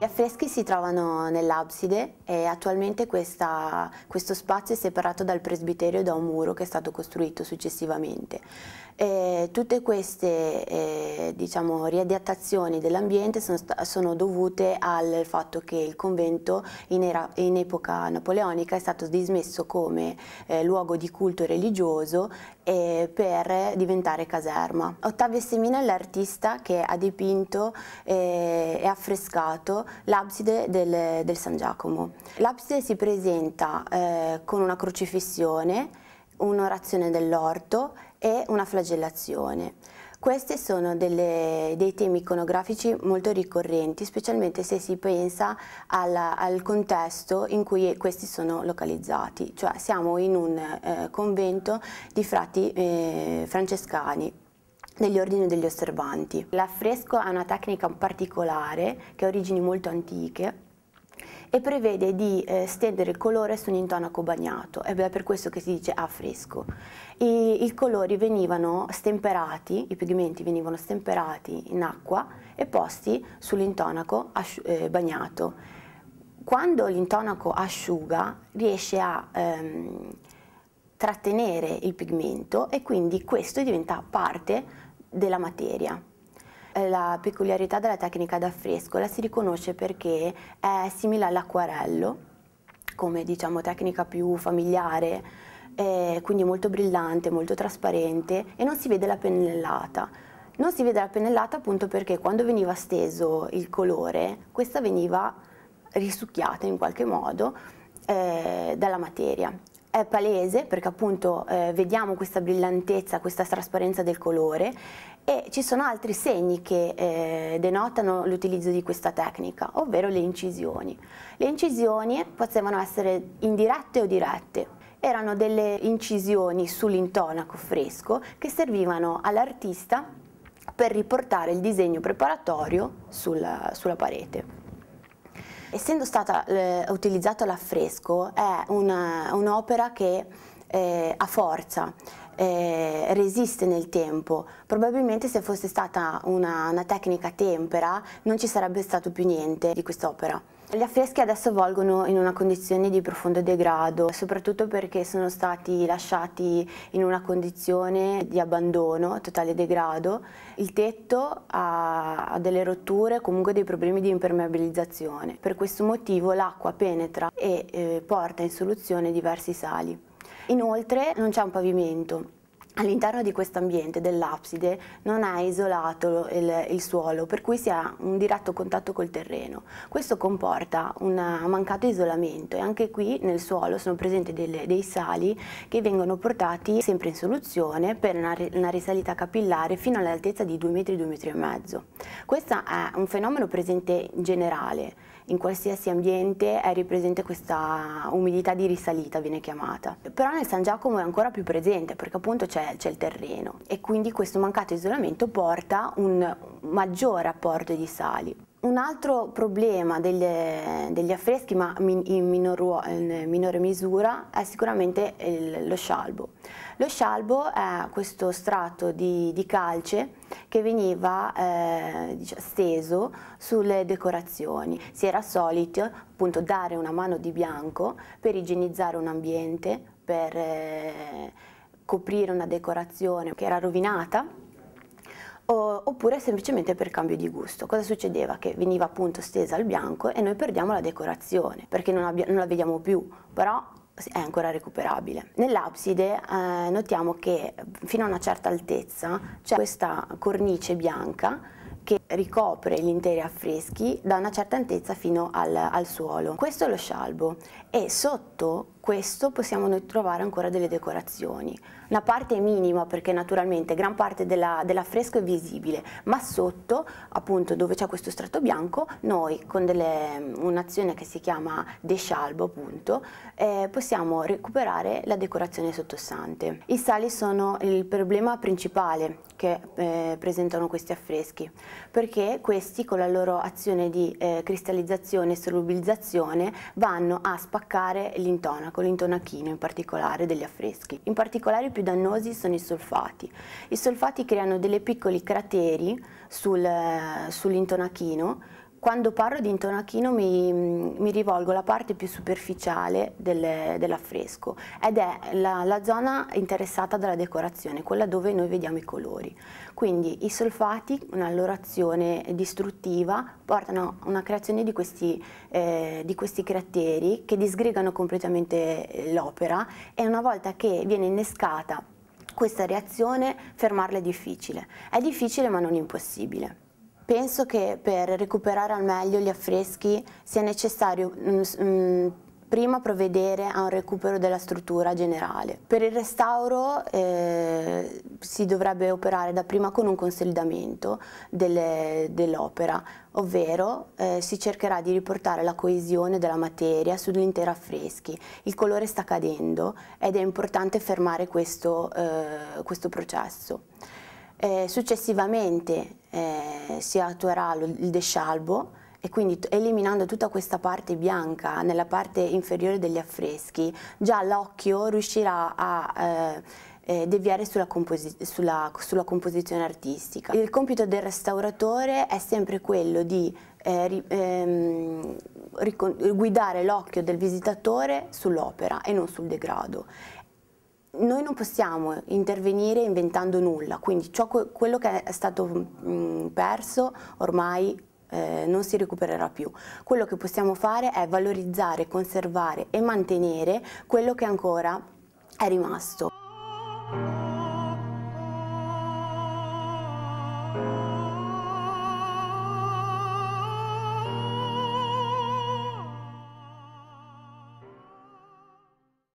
Gli affreschi si trovano nell'abside e attualmente questa, questo spazio è separato dal presbiterio da un muro che è stato costruito successivamente. E tutte queste eh, diciamo, riadattazioni dell'ambiente sono, sono, dovute al fatto che il convento in, era, in epoca napoleonica è stato dismesso come eh, luogo di culto religioso eh, per diventare caserma. Ottavio Semina è l'artista che ha dipinto eh, e affrescato l'abside del, del, San Giacomo. L'abside si presenta eh, con una crocifissione, un'orazione dell'orto e una flagellazione. Questi sono delle, dei temi iconografici molto ricorrenti, specialmente se si pensa alla, al contesto in cui questi sono localizzati, cioè siamo in un eh, convento di frati eh, francescani degli ordini degli osservanti. L'affresco ha una tecnica particolare che ha origini molto antiche e prevede di eh, stendere il colore su un intonaco bagnato, è per questo che si dice affresco. I, I, colori venivano stemperati, i pigmenti venivano stemperati in acqua e posti sull'intonaco eh, bagnato. Quando l'intonaco asciuga riesce a ehm, trattenere il pigmento e quindi questo diventa parte della materia. Eh, la peculiarità della tecnica d'affresco la si riconosce perché è simile all'acquarello, come diciamo tecnica più familiare, eh, quindi molto brillante, molto trasparente e non si vede la pennellata. Non si vede la pennellata appunto perché quando veniva steso il colore, questa veniva risucchiata in qualche modo eh, dalla materia è palese perché appunto eh, vediamo questa brillantezza, questa trasparenza del colore e ci sono altri segni che eh, denotano l'utilizzo di questa tecnica, ovvero le incisioni. Le incisioni potevano essere indirette o dirette. Erano delle incisioni sull'intonaco fresco che servivano all'artista per riportare il disegno preparatorio sulla, sulla parete. Essendo stata eh, utilizzata l'affresco è un'opera che eh, ha forza, eh, resiste nel tempo. Probabilmente se fosse stata una, una tecnica tempera non ci sarebbe stato più niente di quest'opera. Gli affreschi adesso volgono in una condizione di profondo degrado, soprattutto perché sono stati lasciati in una condizione di abbandono, totale degrado. Il tetto ha, delle rotture, comunque dei problemi di impermeabilizzazione. Per questo motivo l'acqua penetra e eh, porta in soluzione diversi sali. Inoltre non c'è un pavimento, All'interno di questo ambiente dell'abside non è isolato il, il, suolo, per cui si ha un diretto contatto col terreno. Questo comporta un mancato isolamento e anche qui nel suolo sono presenti delle, dei sali che vengono portati sempre in soluzione per una, una risalita capillare fino all'altezza di 2 metri, 2 metri e mezzo. Questo è un fenomeno presente in generale in qualsiasi ambiente è ripresente questa umidità di risalita, viene chiamata. Però nel San Giacomo è ancora più presente perché appunto c'è, il terreno e quindi questo mancato isolamento porta un maggior apporto di sali. Un altro problema degli, degli affreschi, ma in minor, in minore misura, è sicuramente il, lo scialbo. Lo scialbo è questo strato di, di calce che veniva eh, steso sulle decorazioni. Si era solito appunto dare una mano di bianco per igienizzare un ambiente, per eh, coprire una decorazione che era rovinata o, oppure semplicemente per cambio di gusto. Cosa succedeva? Che veniva appunto stesa al bianco e noi perdiamo la decorazione perché non, non la vediamo più, però è ancora recuperabile. Nell'abside eh, notiamo che fino a una certa altezza c'è questa cornice bianca che ricopre gli interi affreschi da una certa altezza fino al, al suolo. Questo è lo scialbo e sotto questo possiamo noi trovare ancora delle decorazioni. Una parte è minima perché naturalmente gran parte dell'affresco dell è visibile, ma sotto, appunto dove c'è questo strato bianco, noi con un'azione che si chiama descialbo appunto, eh, possiamo recuperare la decorazione sottostante. I sali sono il problema principale che eh, presentano questi affreschi. Per perché questi con la loro azione di eh, cristallizzazione e solubilizzazione vanno a spaccare l'intonaco, l'intonachino in particolare degli affreschi. In particolare i più dannosi sono i solfati. I solfati creano delle piccoli crateri sul, eh, sull'intonachino quando parlo di intonachino mi, mm, mi, rivolgo alla parte più superficiale del, dell'affresco ed è la, la, zona interessata dalla decorazione, quella dove noi vediamo i colori. Quindi i solfati, una loro azione distruttiva, portano a una creazione di questi, eh, di questi crateri che disgregano completamente eh, l'opera e una volta che viene innescata questa reazione fermarla è difficile. È difficile ma non impossibile. Penso che per recuperare al meglio gli affreschi sia necessario mm, mm, prima provvedere a un recupero della struttura generale. Per il restauro eh, si dovrebbe operare dapprima con un consolidamento dell'opera, dell ovvero eh, si cercherà di riportare la coesione della materia sull'intera affreschi. Il colore sta cadendo ed è importante fermare questo, eh, questo processo. Eh, successivamente eh, si attuerà il descialbo e quindi eliminando tutta questa parte bianca nella parte inferiore degli affreschi, già l'occhio riuscirà a eh, eh, deviare sulla, composi sulla, sulla, composizione artistica. Il compito del restauratore è sempre quello di eh, ri ehm, guidare l'occhio del visitatore sull'opera e non sul degrado noi non possiamo intervenire inventando nulla, quindi ciò, quello che è stato mm, perso ormai eh, non si recupererà più. Quello che possiamo fare è valorizzare, conservare e mantenere quello che ancora è rimasto.